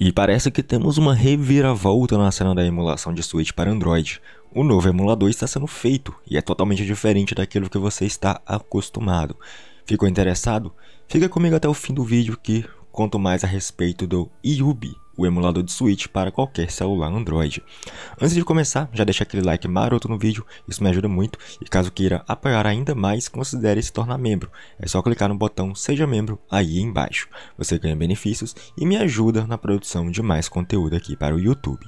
E parece que temos uma reviravolta na cena da emulação de Switch para Android. O novo emulador está sendo feito e é totalmente diferente daquilo que você está acostumado. Ficou interessado? Fica comigo até o fim do vídeo que conto mais a respeito do Yubi, o emulador de Switch para qualquer celular Android. Antes de começar, já deixa aquele like maroto no vídeo, isso me ajuda muito, e caso queira apoiar ainda mais, considere se tornar membro. É só clicar no botão Seja Membro aí embaixo. Você ganha benefícios e me ajuda na produção de mais conteúdo aqui para o YouTube.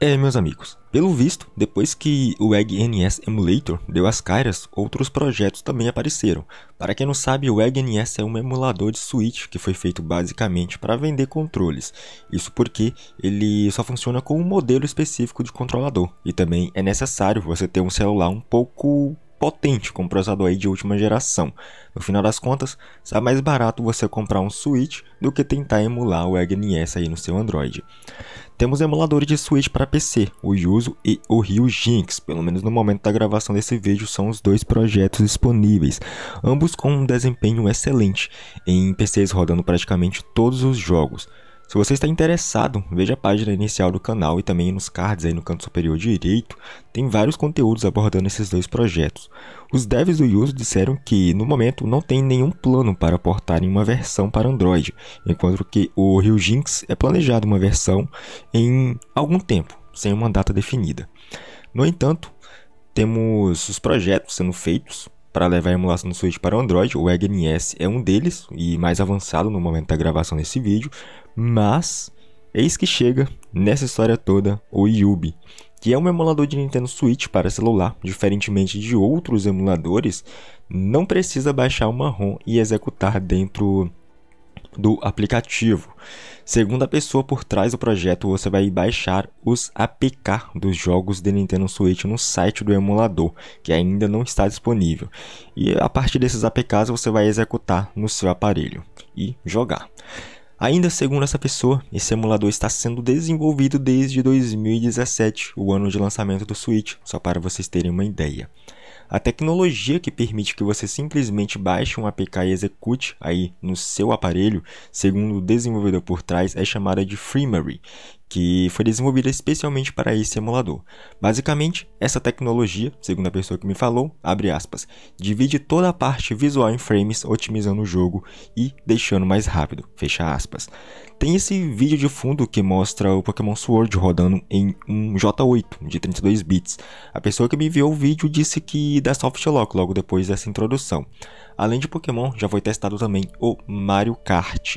É, meus amigos, pelo visto, depois que o EggNS Emulator deu as caras, outros projetos também apareceram. Para quem não sabe, o EggNS é um emulador de Switch que foi feito basicamente para vender controles. Isso porque ele só funciona com um modelo específico de controlador. E também é necessário você ter um celular um pouco potente com um processador aí de última geração. No final das contas, está é mais barato você comprar um Switch do que tentar emular o EGNS aí no seu Android. Temos emuladores de Switch para PC, o Yuzu e o Rio Jinx, pelo menos no momento da gravação desse vídeo são os dois projetos disponíveis, ambos com um desempenho excelente, em PCs rodando praticamente todos os jogos. Se você está interessado, veja a página inicial do canal e também nos cards aí no canto superior direito, tem vários conteúdos abordando esses dois projetos. Os devs do Yuzu disseram que, no momento, não tem nenhum plano para portar em uma versão para Android, enquanto que o Ryujinx é planejado uma versão em algum tempo, sem uma data definida. No entanto, temos os projetos sendo feitos, para levar a emulação do Switch para o Android. O EGNS é um deles e mais avançado no momento da gravação desse vídeo, mas eis que chega nessa história toda o Yubi, que é um emulador de Nintendo Switch para celular, diferentemente de outros emuladores, não precisa baixar uma ROM e executar dentro do aplicativo. Segundo a pessoa por trás do projeto, você vai baixar os APK dos jogos de Nintendo Switch no site do emulador, que ainda não está disponível. E a partir desses APKs você vai executar no seu aparelho e jogar. Ainda segundo essa pessoa, esse emulador está sendo desenvolvido desde 2017, o ano de lançamento do Switch, só para vocês terem uma ideia. A tecnologia que permite que você simplesmente baixe um APK e execute aí no seu aparelho, segundo o desenvolvedor por trás, é chamada de Freemary que foi desenvolvida especialmente para esse emulador. Basicamente, essa tecnologia, segundo a pessoa que me falou, abre aspas, divide toda a parte visual em frames, otimizando o jogo e deixando mais rápido, fecha aspas. Tem esse vídeo de fundo que mostra o Pokémon Sword rodando em um J8 de 32 bits. A pessoa que me enviou o vídeo disse que dá Softlock logo depois dessa introdução. Além de Pokémon, já foi testado também o Mario Kart.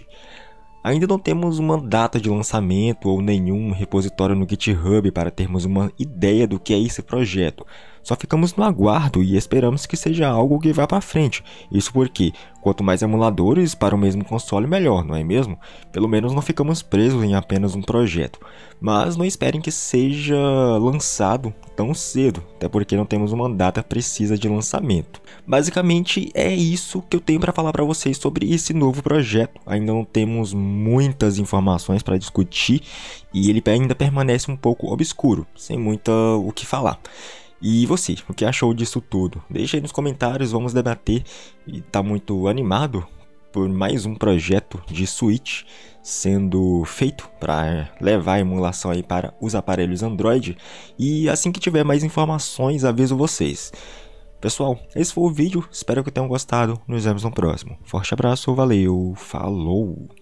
Ainda não temos uma data de lançamento ou nenhum repositório no GitHub para termos uma ideia do que é esse projeto, só ficamos no aguardo e esperamos que seja algo que vá para frente. Isso porque quanto mais emuladores para o mesmo console, melhor, não é mesmo? Pelo menos não ficamos presos em apenas um projeto. Mas não esperem que seja lançado tão cedo, até porque não temos uma data precisa de lançamento. Basicamente é isso que eu tenho para falar para vocês sobre esse novo projeto. Ainda não temos muitas informações para discutir e ele ainda permanece um pouco obscuro, sem muito o que falar. E você, o que achou disso tudo? Deixa aí nos comentários, vamos debater. E tá muito animado por mais um projeto de Switch sendo feito para levar a emulação aí para os aparelhos Android. E assim que tiver mais informações, aviso vocês. Pessoal, esse foi o vídeo, espero que tenham gostado. Nos vemos no próximo. Forte abraço, valeu, falou!